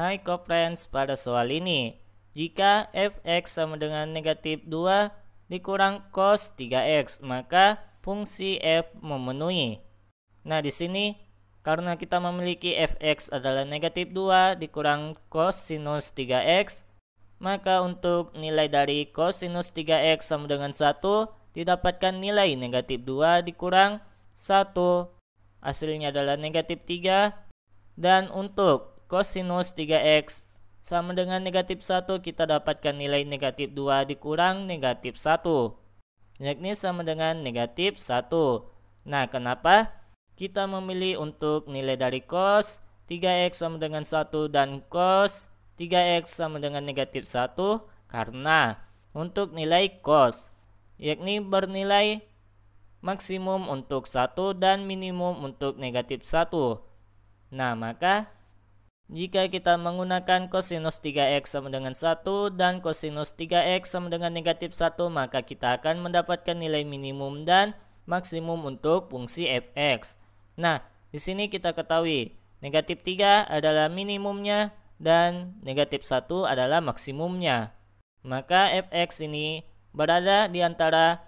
Hai co-friends, pada soal ini, jika fx sama dengan negatif 2 dikurang cos 3x, maka fungsi f memenuhi. Nah di sini, karena kita memiliki fx adalah negatif 2 dikurang cos sinus 3x, maka untuk nilai dari cos sinus 3x sama dengan 1 didapatkan nilai negatif 2 dikurang 1. Hasilnya adalah negatif 3. Dan untuk Kosinus 3x sama dengan negatif 1 kita dapatkan nilai negatif 2 dikurang negatif 1. Yakni sama dengan negatif 1. Nah kenapa? Kita memilih untuk nilai dari cos 3x sama dengan 1 dan cos 3x sama dengan negatif 1 karena untuk nilai cos yakni bernilai maksimum untuk 1 dan minimum untuk negatif 1. Nah maka jika kita menggunakan kosinus 3x sama dengan 1 dan kosinus 3x sama dengan negatif 1 maka kita akan mendapatkan nilai minimum dan maksimum untuk fungsi fx. Nah, di sini kita ketahui negatif 3 adalah minimumnya dan negatif 1 adalah maksimumnya. Maka fx ini berada di antara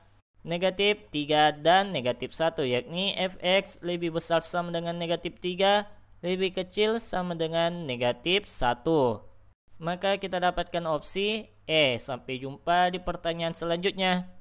negatif 3 dan negatif 1 yakni fx lebih besar sama dengan negatif 3 lebih kecil sama dengan negatif 1. Maka kita dapatkan opsi E. Sampai jumpa di pertanyaan selanjutnya.